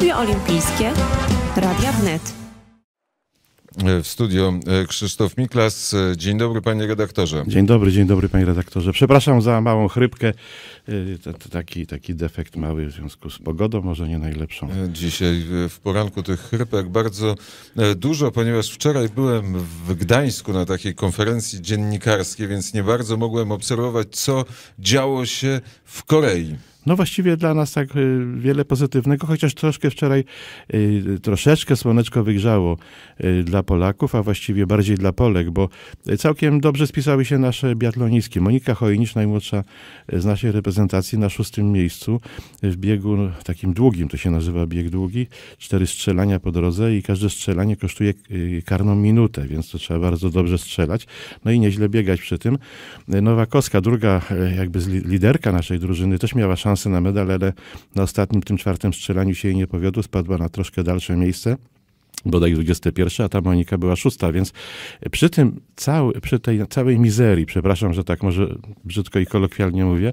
Studio Olimpijskie Radia Wnet. E, w studio e, Krzysztof Miklas. E, dzień dobry, panie redaktorze. Dzień dobry, dzień dobry, panie redaktorze. Przepraszam za małą chrypkę. Taki, taki defekt mały w związku z pogodą, może nie najlepszą. Dzisiaj w poranku tych chrypek bardzo dużo, ponieważ wczoraj byłem w Gdańsku na takiej konferencji dziennikarskiej, więc nie bardzo mogłem obserwować, co działo się w Korei no właściwie dla nas tak y, wiele pozytywnego, chociaż troszkę wczoraj y, troszeczkę słoneczko wygrzało y, dla Polaków, a właściwie bardziej dla Polek, bo całkiem dobrze spisały się nasze biatlonistki. Monika Chojnicz, najmłodsza z naszej reprezentacji na szóstym miejscu w biegu takim długim, to się nazywa bieg długi, cztery strzelania po drodze i każde strzelanie kosztuje karną minutę, więc to trzeba bardzo dobrze strzelać, no i nieźle biegać przy tym. Nowakowska, druga e, jakby liderka naszej drużyny, też miała szansę szansę na medal, ale na ostatnim, tym czwartym strzelaniu się jej nie powiodło, spadła na troszkę dalsze miejsce bodaj 21, a ta Monika była szósta, więc przy tym cały, przy tej całej mizerii, przepraszam, że tak może brzydko i kolokwialnie mówię,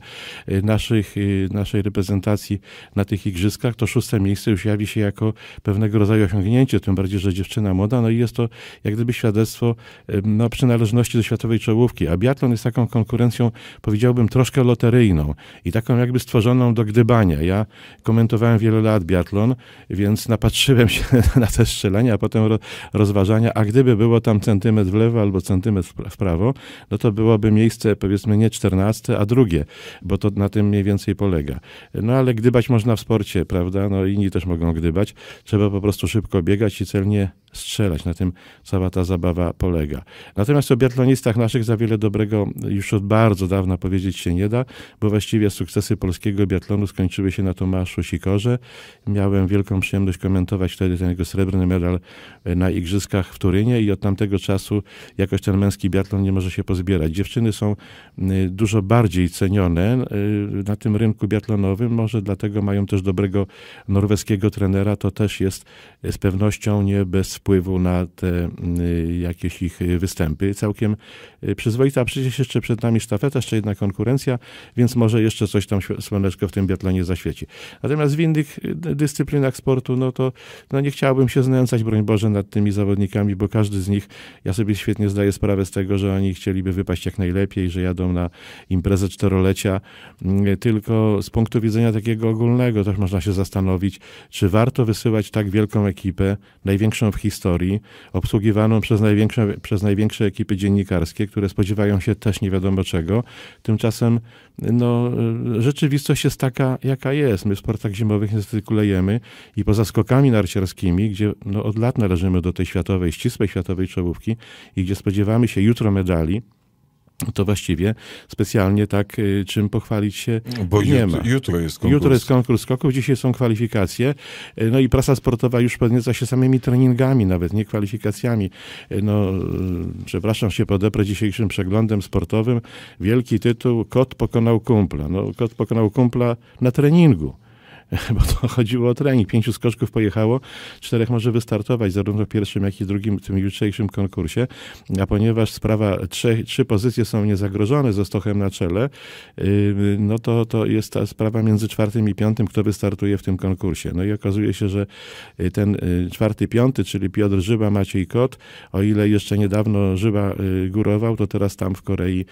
y, naszych, y, naszej reprezentacji na tych igrzyskach, to szóste miejsce już jawi się jako pewnego rodzaju osiągnięcie, tym bardziej, że dziewczyna młoda, no i jest to jak gdyby świadectwo y, no, przynależności do światowej czołówki, a biatlon jest taką konkurencją, powiedziałbym, troszkę loteryjną i taką jakby stworzoną do gdybania. Ja komentowałem wiele lat biatlon, więc napatrzyłem się na te strzelanie a potem rozważania, a gdyby było tam centymetr w lewo albo centymetr w prawo, no to byłoby miejsce powiedzmy nie czternaste, a drugie, bo to na tym mniej więcej polega. No ale gdybać można w sporcie, prawda? No inni też mogą gdybać. Trzeba po prostu szybko biegać i celnie strzelać. Na tym cała ta zabawa polega. Natomiast o biatlonistach naszych za wiele dobrego już od bardzo dawna powiedzieć się nie da, bo właściwie sukcesy polskiego biatlonu skończyły się na Tomaszu Sikorze. Miałem wielką przyjemność komentować wtedy ten jego srebrny medal e, na igrzyskach w Turynie i od tamtego czasu jakoś ten męski biatlon nie może się pozbierać. Dziewczyny są y, dużo bardziej cenione e, na tym rynku biatlonowym, może dlatego mają też dobrego norweskiego trenera, to też jest e, z pewnością nie bez wpływu na te y, jakieś ich y, występy. Całkiem y, przyzwoita, a przecież jeszcze przed nami sztafeta, jeszcze jedna konkurencja, więc może jeszcze coś tam słoneczko w tym biatlonie zaświeci. Natomiast w innych dyscyplinach sportu, no to no nie chciałbym się znęcać, broń Boże, nad tymi zawodnikami, bo każdy z nich, ja sobie świetnie zdaję sprawę z tego, że oni chcieliby wypaść jak najlepiej, że jadą na imprezę czterolecia, mm, tylko z punktu widzenia takiego ogólnego też można się zastanowić, czy warto wysyłać tak wielką ekipę, największą w Chinach, historii, obsługiwaną przez największe, przez największe ekipy dziennikarskie, które spodziewają się też nie wiadomo czego. Tymczasem no, rzeczywistość jest taka, jaka jest. My w sportach zimowych niestety kulejemy i poza skokami narciarskimi, gdzie no, od lat należymy do tej światowej, ścisłej światowej czołówki i gdzie spodziewamy się jutro medali, to właściwie specjalnie tak y, czym pochwalić się Bo nie jut, ma. Jutro jest konkurs. Jutro jest konkurs skoków, dzisiaj są kwalifikacje. Y, no i prasa sportowa już podnieca się samymi treningami nawet, nie kwalifikacjami. Y, no, przepraszam się, podeprę dzisiejszym przeglądem sportowym. Wielki tytuł Kot pokonał kumpla. No, kot pokonał kumpla na treningu. bo to chodziło o trening. Pięciu skoczków pojechało, czterech może wystartować, zarówno w pierwszym, jak i drugim, tym jutrzejszym konkursie. A ponieważ sprawa, trzy, trzy pozycje są niezagrożone ze Stochem na czele, yy, no to, to jest ta sprawa między czwartym i piątym, kto wystartuje w tym konkursie. No i okazuje się, że yy, ten yy, czwarty, piąty, czyli Piotr Żyba, Maciej Kot, o ile jeszcze niedawno Żyba górował, to teraz tam w Korei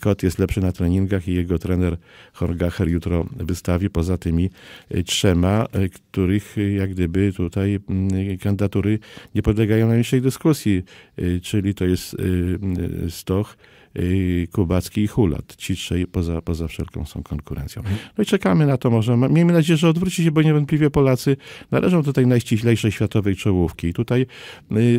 Kot jest lepszy na treningach i jego trener Horgacher jutro wystawi poza tymi Y, trzema, y, których y, jak gdyby tutaj mm, kandydatury nie podlegają najmniejszej dyskusji, czyli to jest Stoch, Kubacki i Hulat. Ci trzej poza, poza wszelką są konkurencją. Mhm. No i czekamy na to może. Miejmy nadzieję, że odwróci się, bo niewątpliwie Polacy należą do tej najściślejszej światowej czołówki. Tutaj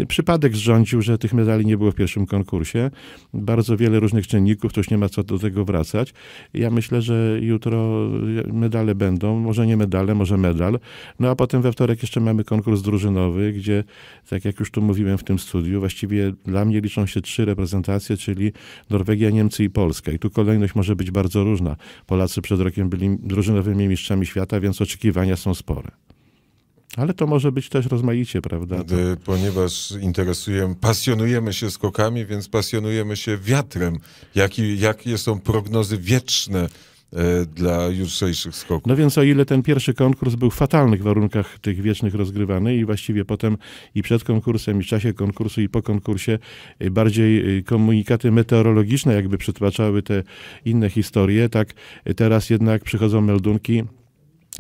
y, przypadek zrządził, że tych medali nie było w pierwszym konkursie. Bardzo wiele różnych czynników, to już nie ma co do tego wracać. Ja myślę, że jutro y, medale będą, może nie medale, może medal. No a potem we wtorek jeszcze mamy konkurs drużynowy, gdzie, tak jak już tu mówiłem w tym studiu, właściwie dla mnie liczą się trzy reprezentacje, czyli Norwegia, Niemcy i Polska. I tu kolejność może być bardzo różna. Polacy przed rokiem byli drużynowymi mistrzami świata, więc oczekiwania są spore. Ale to może być też rozmaicie, prawda? To... Ponieważ interesujemy, pasjonujemy się skokami, więc pasjonujemy się wiatrem. Jaki, jakie są prognozy wieczne E, dla jutrzejszych skoków. No więc o ile ten pierwszy konkurs był w fatalnych warunkach tych wiecznych rozgrywany i właściwie potem i przed konkursem, i w czasie konkursu, i po konkursie e, bardziej e, komunikaty meteorologiczne jakby przytłaczały te inne historie, tak teraz jednak przychodzą meldunki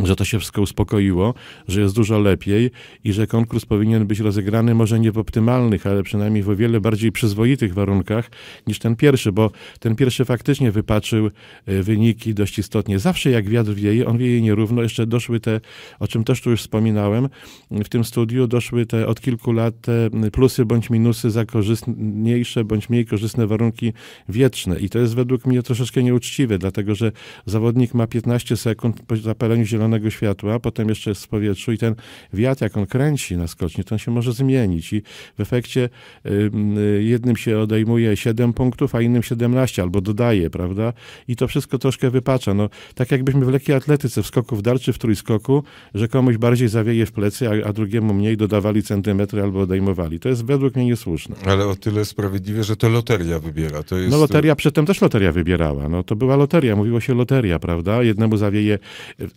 że to się wszystko uspokoiło, że jest dużo lepiej i że konkurs powinien być rozegrany może nie w optymalnych, ale przynajmniej w o wiele bardziej przyzwoitych warunkach niż ten pierwszy, bo ten pierwszy faktycznie wypaczył e, wyniki dość istotnie. Zawsze jak wiatr wieje, on wieje nierówno. Jeszcze doszły te, o czym też tu już wspominałem, w tym studiu doszły te od kilku lat te plusy bądź minusy za korzystniejsze bądź mniej korzystne warunki wietrzne i to jest według mnie troszeczkę nieuczciwe, dlatego że zawodnik ma 15 sekund po zapaleniu zielonego zielonego światła, potem jeszcze jest w powietrzu i ten wiatr, jak on kręci na skoczni, to on się może zmienić i w efekcie y, jednym się odejmuje 7 punktów, a innym 17 albo dodaje, prawda? I to wszystko troszkę wypacza. No, tak jakbyśmy w lekkiej atletyce, w skoku w darczy, w trójskoku, że komuś bardziej zawieje w plecy, a, a drugiemu mniej dodawali centymetry albo odejmowali. To jest według mnie niesłuszne. Ale o tyle sprawiedliwie, że to loteria wybiera. To jest... No loteria, y, przedtem też loteria wybierała. No, to była loteria, mówiło się loteria, prawda? Jednemu zawieje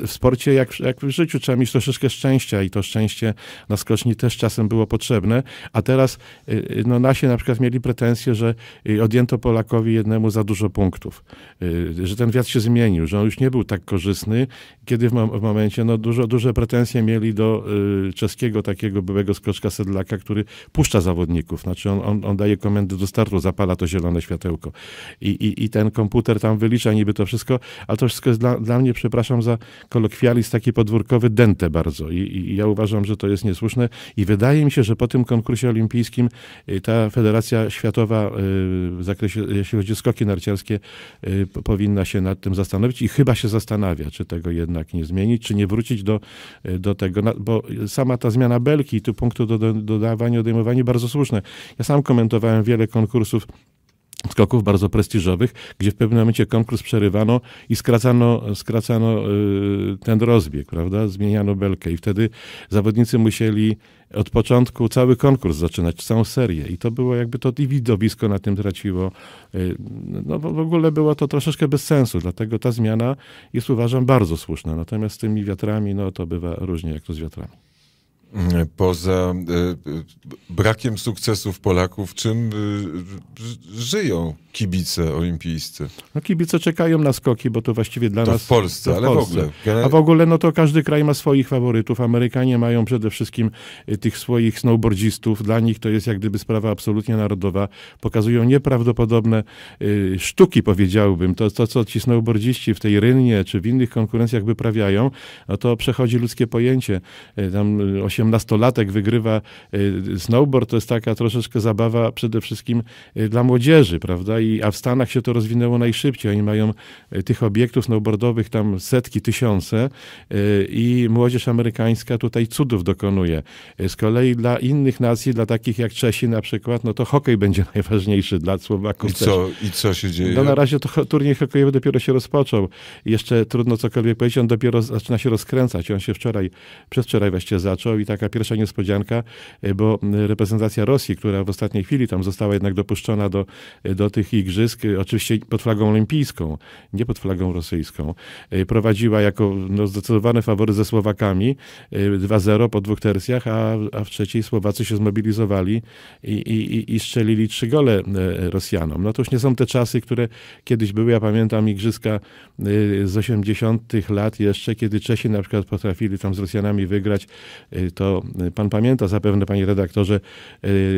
y, w sporcie sporcie, jak, jak w życiu, trzeba mieć troszeczkę szczęścia i to szczęście na skoczni też czasem było potrzebne, a teraz y, y, no, nasi na przykład mieli pretensje, że y, odjęto Polakowi jednemu za dużo punktów, że ten wiatr się zmienił, że on już nie był tak korzystny, kiedy w, w momencie, no dużo, duże pretensje mieli do czeskiego takiego byłego skoczka Sedlaka, który puszcza zawodników, znaczy on, on, on daje komendy do startu, zapala to zielone światełko I, i, i ten komputer tam wylicza niby to wszystko, ale to wszystko jest dla, dla mnie, przepraszam za kolokwialność, specjalizm taki podwórkowy dęte bardzo I, i ja uważam, że to jest niesłuszne i wydaje mi się, że po tym konkursie olimpijskim y, ta Federacja Światowa y, w zakresie, jeśli chodzi o skoki narciarskie, y, powinna się nad tym zastanowić i chyba się zastanawia, czy tego jednak nie zmienić, czy nie wrócić do, do tego, bo sama ta zmiana belki, tu punktu do, do dodawania, odejmowania bardzo słuszne. Ja sam komentowałem wiele konkursów skoków bardzo prestiżowych, gdzie w pewnym momencie konkurs przerywano i skracano, skracano y, ten rozbieg, prawda? Zmieniano belkę i wtedy zawodnicy musieli od początku cały konkurs zaczynać, całą serię i to było jakby to i widowisko na tym traciło. Y, no w ogóle było to troszeczkę bez sensu, dlatego ta zmiana jest uważam bardzo słuszna. Natomiast z tymi wiatrami, no to bywa różnie jak to z wiatrami. Mm, poza e, e, brakiem sukcesów Polaków, czym e, żyją kibice olimpijscy? No, kibice czekają na skoki, bo to właściwie dla to nas... w Polsce, w ale Polsce. w ogóle. A w ogóle, no to każdy kraj ma swoich faworytów. Amerykanie mają przede wszystkim tych swoich snowboardzistów. Dla nich to jest jak gdyby sprawa absolutnie narodowa. Pokazują nieprawdopodobne sztuki, powiedziałbym. To, to co ci snowboardziści w tej rynnie czy w innych konkurencjach wyprawiają, no to przechodzi ludzkie pojęcie. Tam 80 osiemnastolatek wygrywa y, snowboard, to jest taka troszeczkę zabawa przede wszystkim y, dla młodzieży, prawda? I, a w Stanach się to rozwinęło najszybciej. Oni mają y, tych obiektów snowboardowych tam setki, tysiące i młodzież amerykańska tutaj cudów dokonuje. Z kolei dla innych nacji, dla takich jak Czesi na przykład, no to hokej będzie najważniejszy dla Słowaków I co, I co się dzieje? No na razie to turniej hokejowy dopiero się rozpoczął. Jeszcze trudno cokolwiek powiedzieć, on dopiero zaczyna się rozkręcać. On się wczoraj, przedwczoraj właściwie zaczął i taka pierwsza niespodzianka, e, bo reprezentacja Rosji, która w ostatniej chwili tam została jednak dopuszczona do, e, do tych igrzysk, e, oczywiście pod flagą olimpijską, nie pod flagą rosyjską, prowadziła jako no, zdecydowane fawory ze Słowakami 2-0 po dwóch tercjach, a, a w trzeciej Słowacy się zmobilizowali i, i, i strzelili trzy gole Rosjanom. No to już nie są te czasy, które kiedyś były. Ja pamiętam igrzyska z 80. lat jeszcze, kiedy Czesi na przykład potrafili tam z Rosjanami wygrać to y, pan pamięta zapewne, panie redaktorze,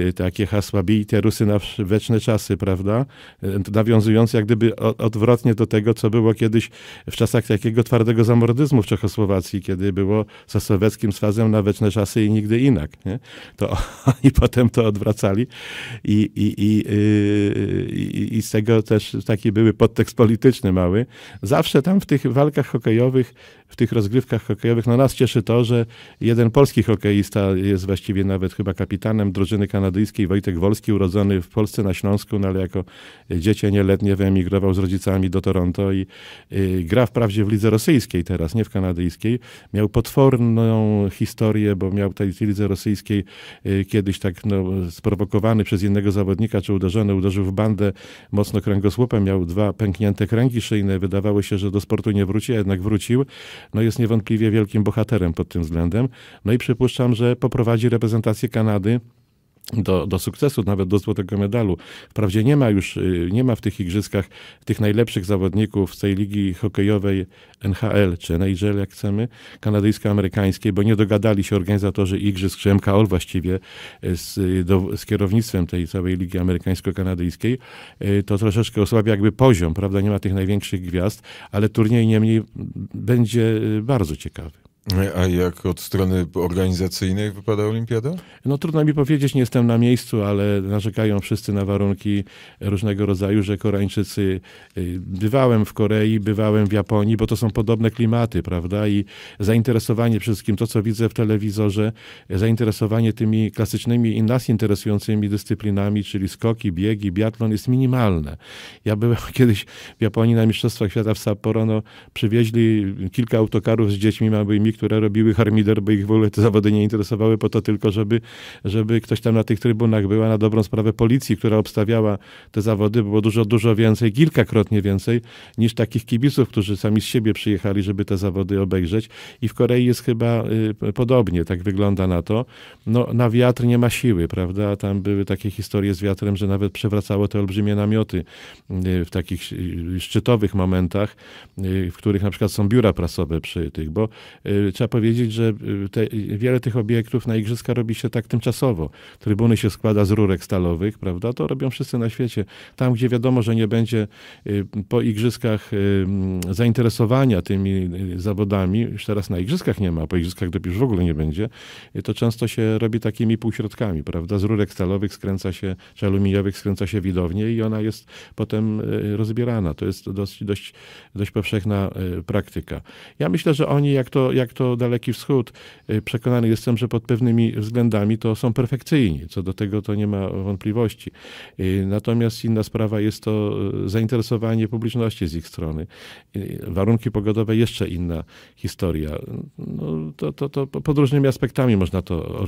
y, takie hasła te Rusy na wieczne czasy, prawda? Y, Nawiązujące jak gdyby odwrotnie do tego, co było kiedyś w czasach takiego twardego zamordyzmu w Czechosłowacji, kiedy było za sowieckim swazem na wieczne czasy i nigdy inak. Nie? To oni potem to odwracali i, i, i, i, i z tego też taki były podtekst polityczny mały. Zawsze tam w tych walkach hokejowych w tych rozgrywkach hokejowych. No nas cieszy to, że jeden polski hokeista jest właściwie nawet chyba kapitanem drużyny kanadyjskiej, Wojtek Wolski, urodzony w Polsce na Śląsku, no ale jako dziecię nieletnie wyemigrował z rodzicami do Toronto i y, gra wprawdzie w lidze rosyjskiej teraz, nie w kanadyjskiej. Miał potworną historię, bo miał w tej lidze rosyjskiej y, kiedyś tak no, sprowokowany przez innego zawodnika, czy uderzony, uderzył w bandę mocno kręgosłupem, miał dwa pęknięte kręgi szyjne. Wydawało się, że do sportu nie wróci, a jednak wrócił no jest niewątpliwie wielkim bohaterem pod tym względem. No i przypuszczam, że poprowadzi reprezentację Kanady do, do sukcesu, nawet do złotego medalu. Wprawdzie nie ma już, y, nie ma w tych igrzyskach tych najlepszych zawodników z tej ligi hokejowej NHL, czy NHL, jak chcemy, kanadyjsko-amerykańskiej, bo nie dogadali się organizatorzy igrzysk, czy MKOL właściwie y, z, y, do, z kierownictwem tej całej ligi amerykańsko-kanadyjskiej. To troszeczkę osłabia jakby poziom, prawda? Nie ma tych największych gwiazd, ale turniej niemniej będzie bardzo ciekawy. A jak od strony organizacyjnej wypada olimpiada? No trudno mi powiedzieć, nie jestem na miejscu, ale narzekają wszyscy na warunki różnego rodzaju, że Koreańczycy, y, bywałem w Korei, bywałem w Japonii, bo to są podobne klimaty, prawda? I zainteresowanie wszystkim, to co widzę w telewizorze, zainteresowanie tymi klasycznymi i nas interesującymi dyscyplinami, czyli skoki, biegi, biatlon jest minimalne. Ja byłem kiedyś w Japonii na Mistrzostwach Świata w Sapporo, no przywieźli kilka autokarów z dziećmi małymi, które robiły harmider, bo ich w ogóle te zawody nie interesowały, po to tylko, żeby, żeby ktoś tam na tych trybunach była, na dobrą sprawę policji, która obstawiała te zawody, było dużo, dużo więcej, kilkakrotnie więcej niż takich kibiców, którzy sami z siebie przyjechali, żeby te zawody obejrzeć. I w Korei jest chyba y, podobnie, tak wygląda na to. No, na wiatr nie ma siły, prawda? Tam były takie historie z wiatrem, że nawet przewracało te olbrzymie namioty y, w takich y, szczytowych momentach, y, w których na przykład są biura prasowe przy tych, bo y, Y, trzeba powiedzieć, że y, te, y, wiele tych obiektów na igrzyska robi się tak tymczasowo. Trybuny się składa z rurek stalowych, prawda? To robią wszyscy na świecie. Tam, gdzie wiadomo, że nie będzie po igrzyskach zainteresowania tymi zawodami, już teraz na igrzyskach nie ma, po igrzyskach dopiero w ogóle nie będzie, to często się robi takimi półśrodkami, prawda? Z rurek stalowych skręca się, czy aluminiowych skręca się widownie i ona jest potem rozbierana. To jest dość, dość, dość powszechna praktyka. Ja myślę, że oni, jak to, jak to Daleki Wschód, y, przekonany jestem, że pod pewnymi względami to są perfekcyjni. Co do tego to nie ma wątpliwości. Y, natomiast inna sprawa jest to y, zainteresowanie publiczności z ich strony. Warunki pogodowe jeszcze inna historia. No, to, to, to pod różnymi aspektami można to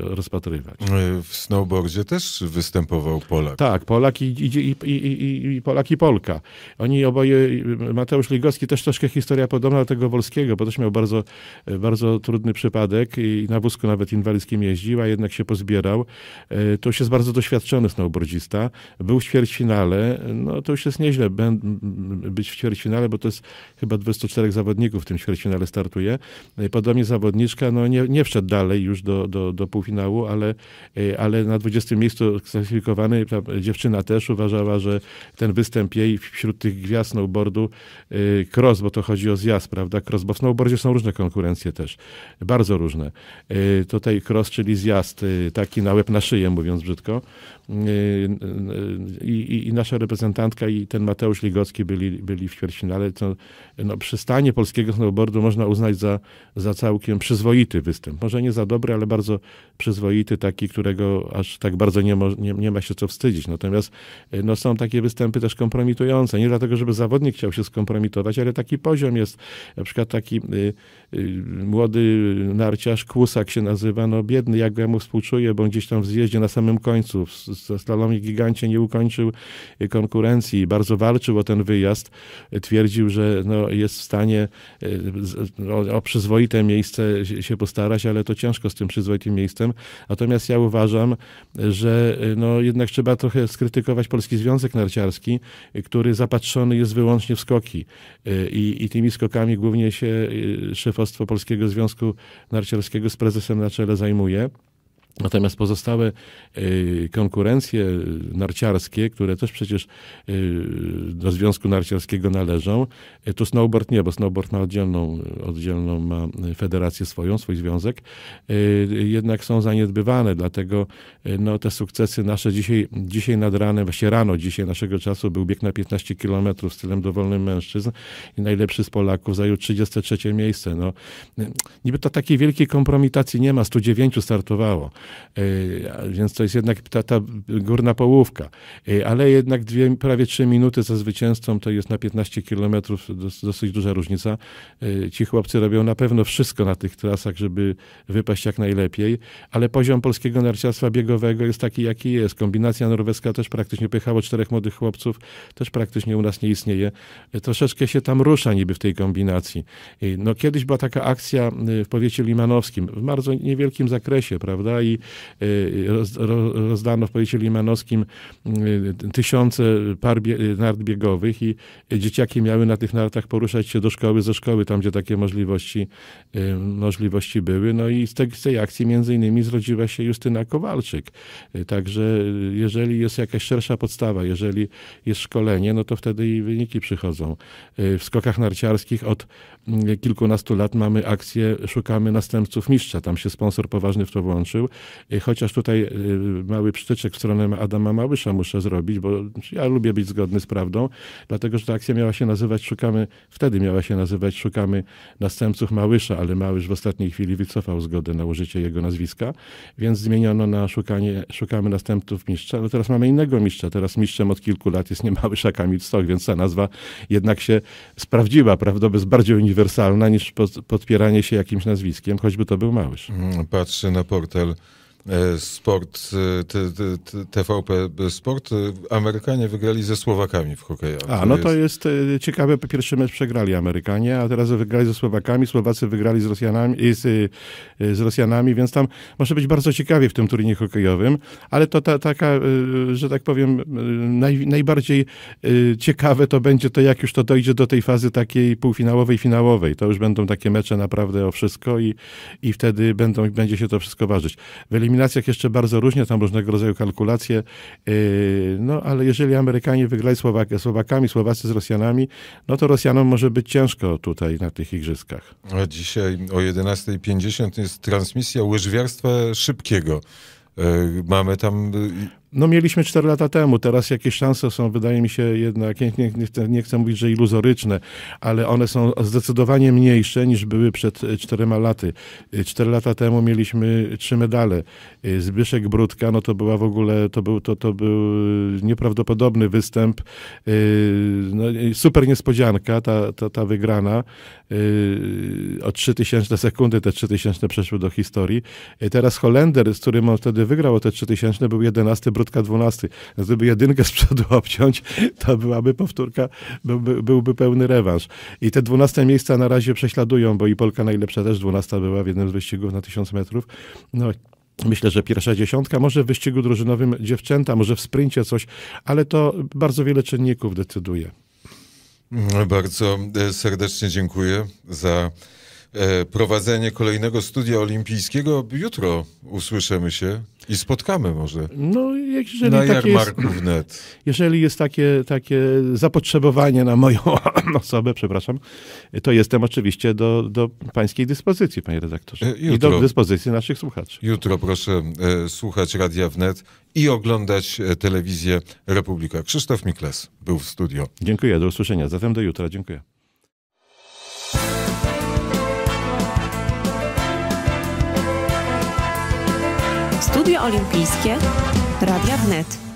rozpatrywać. W snowboardzie też występował Polak. Tak, Polak i, i, i, i Polak i Polka. Oni oboje, Mateusz Ligowski też troszkę historia podobna do tego Wolskiego, bo też miał bardzo E, bardzo trudny przypadek i na wózku nawet inwalidzkim jeździł, a jednak się pozbierał. E, to już jest bardzo doświadczony snowboardzista. Był w ćwierćfinale, no to już jest nieźle być w ćwierćfinale, bo to jest chyba 24 zawodników w tym ćwierćfinale startuje. E, podobnie zawodniczka, no nie, nie wszedł dalej już do, do, do półfinału, ale, ale na 20 miejscu klasyfikowany dziewczyna też uważała, że ten występ jej wśród tych gwiazd snowboardu cross, bo to chodzi o zjazd, prawda, cross, bo w snowboardzie są różne konkurencje też. Bardzo różne. Y, tutaj cross, czyli zjazd, y, taki na łeb na szyję, mówiąc brzydko, Y, y, y, i, i, nasza reprezentantka i ten Mateusz Ligocki byli, byli w ćwierćfinale. To, no, przystanie polskiego snowboardu można uznać za, za całkiem przyzwoity występ. Może nie za dobry, ale bardzo przyzwoity, taki, którego aż tak bardzo nie, mo, nie, nie ma się co wstydzić. Natomiast no, są takie występy też kompromitujące. Nie dlatego, żeby zawodnik chciał się skompromitować, ale taki poziom jest. Na przykład taki y, y, młody narciarz, Kłusak się nazywa, no biedny, jak ja mu współczuję, bo on gdzieś tam w zjeździe na samym końcu z, ze Slalomie Gigancie nie ukończył konkurencji. Bardzo walczył o ten wyjazd. Twierdził, że no, jest w stanie e, o, o przyzwoite miejsce się postarać, ale to ciężko z tym przyzwoitym miejscem. Natomiast ja uważam, że e, no, jednak trzeba trochę skrytykować Polski Związek Narciarski, który zapatrzony jest wyłącznie w skoki. E, I, i tymi skokami głównie się szefostwo Polskiego Związku Narciarskiego z prezesem na czele zajmuje. Natomiast pozostałe y, konkurencje narciarskie, które też przecież y, do Związku Narciarskiego należą, y, tu snowboard nie, bo snowboard ma oddzielną, oddzielną ma federację swoją, swój związek, jednak są zaniedbywane, dlatego no, te sukcesy nasze dzisiaj, dzisiaj nad ranem, właśnie rano dzisiaj naszego czasu był bieg na 15 km tylem dowolnym mężczyzn i najlepszy z Polaków zajął 33 miejsce. No, niby to takiej wielkiej kompromitacji nie ma, 109 startowało. E, więc to jest jednak ta, ta górna połówka. E, ale jednak dwie, prawie trzy minuty za zwycięzcą to jest na 15 kilometrów dosyć duża różnica. E, ci chłopcy robią na pewno wszystko na tych trasach, żeby wypaść jak najlepiej, ale poziom polskiego narciarstwa biegowego jest taki, jaki jest. Kombinacja norweska też praktycznie pychało czterech młodych chłopców, też praktycznie u nas nie istnieje. Troszeczkę się tam rusza niby w tej kombinacji. No kiedyś była taka akcja w powiecie limanowskim, w bardzo niewielkim zakresie, prawda, i Y, rozdano w powiecie limanowskim y, tysiące par y, nart biegowych i dzieciaki miały na tych nartach poruszać się do szkoły, ze szkoły, tam gdzie takie możliwości, możliwości były. No i z tej, z tej akcji między innymi zrodziła się Justyna Kowalczyk. Także jeżeli jest jakaś szersza podstawa, jeżeli jest szkolenie, no to wtedy i wyniki przychodzą. W skokach narciarskich od mm, kilkunastu lat mamy akcję Szukamy następców mistrza. Tam się sponsor poważny w to włączył Y, chociaż tutaj y, mały przytyczek w stronę Adama Małysza muszę zrobić, bo ja lubię być zgodny z prawdą, dlatego że ta akcja miała się nazywać Szukamy, wtedy miała się nazywać Szukamy następców Małysza, ale Małysz w ostatniej chwili wycofał zgodę na użycie jego nazwiska, więc zmieniono na szukanie, Szukamy następców mistrza. No teraz mamy innego mistrza, teraz mistrzem od kilku lat jest nie Małysza Kamil Stok, więc ta nazwa jednak się sprawdziła, prawda, jest bardziej uniwersalna niż podpieranie się jakimś nazwiskiem, choćby to był Małysz. Mm, patrzę na portal E, sport, e, TVP e, Sport. Amerykanie wygrali ze Słowakami w hokeju. A, no to jest, jest ciekawe. Pierwszy mecz przegrali Amerykanie, a teraz wygrali ze Słowakami. Słowacy wygrali z Rosjanami, z, z Rosjanami więc tam może być bardzo ciekawie w tym turnieju hokejowym, ale to ta, taka, że tak powiem, naj, najbardziej ciekawe to będzie to, jak już to dojdzie do tej fazy takiej półfinałowej, finałowej. To już będą takie mecze naprawdę o wszystko i, i wtedy będą, będzie się to wszystko ważyć eliminacjach jeszcze bardzo różnie, tam różnego rodzaju kalkulacje, yy, no ale jeżeli Amerykanie wygrali Słowakę, Słowakami, Słowacy z Rosjanami, no to Rosjanom może być ciężko tutaj na tych igrzyskach. A dzisiaj o 11.50 jest transmisja łyżwiarstwa szybkiego. Yy, mamy tam yy, no mieliśmy 4 lata temu, teraz jakieś szanse są, wydaje mi się jednak, nie, nie, nie, chcę, nie chcę mówić, że iluzoryczne, ale one są zdecydowanie mniejsze niż były przed 4 e, laty. 4 e, lata temu mieliśmy 3 medale. E, Zbyszek Brudka, no to była w ogóle, to był, to, to był nieprawdopodobny występ, no, super niespodzianka ta, ta, ta wygrana. O 3000 sekundy te 3000 przeszły do historii. Teraz Holender, z którym on wtedy wygrał o te 3000, był 11 powtórka dwunasty. No, gdyby jedynkę z przodu obciąć, to byłaby powtórka, byłby, byłby pełny rewanż. I te dwunaste miejsca na razie prześladują, bo i Polka najlepsza też dwunasta była w jednym z wyścigów na 1000 metrów. No, Myślę, że pierwsza dziesiątka, może w wyścigu drużynowym dziewczęta, może w sprincie coś, ale to bardzo wiele czynników decyduje. Bardzo e, serdecznie dziękuję za e, prowadzenie kolejnego studia olimpijskiego. Jutro usłyszymy się i spotkamy może. No, jeżeli na takie jest, wnet. Jeżeli jest takie, takie zapotrzebowanie na moją osobę, przepraszam, to jestem oczywiście do, do pańskiej dyspozycji, panie redaktorze. Jutro, e, I do dyspozycji naszych słuchaczy. Jutro proszę e, słuchać Radia Wnet i oglądać e, telewizję Republika. Krzysztof Miklas był w studio. Dziękuję, do usłyszenia. Zatem do jutra, dziękuję. Studio Olimpijskie, Radia Wnet.